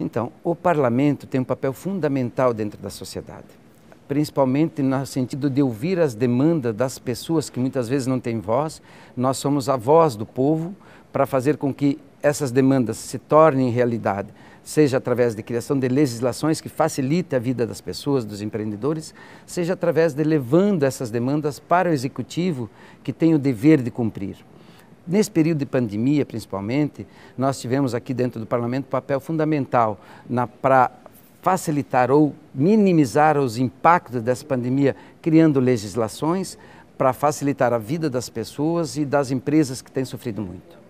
Então, o parlamento tem um papel fundamental dentro da sociedade, principalmente no sentido de ouvir as demandas das pessoas que muitas vezes não têm voz. Nós somos a voz do povo para fazer com que essas demandas se tornem realidade, seja através de criação de legislações que facilite a vida das pessoas, dos empreendedores, seja através de levando essas demandas para o executivo que tem o dever de cumprir. Nesse período de pandemia, principalmente, nós tivemos aqui dentro do Parlamento um papel fundamental para facilitar ou minimizar os impactos dessa pandemia, criando legislações para facilitar a vida das pessoas e das empresas que têm sofrido muito.